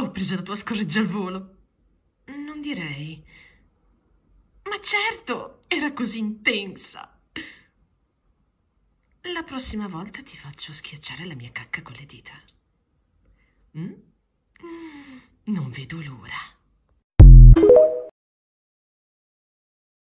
Ho preso la tua scorreggia al volo. Non direi. Ma certo, era così intensa. La prossima volta ti faccio schiacciare la mia cacca con le dita. Mm? mm non vedo l'ora.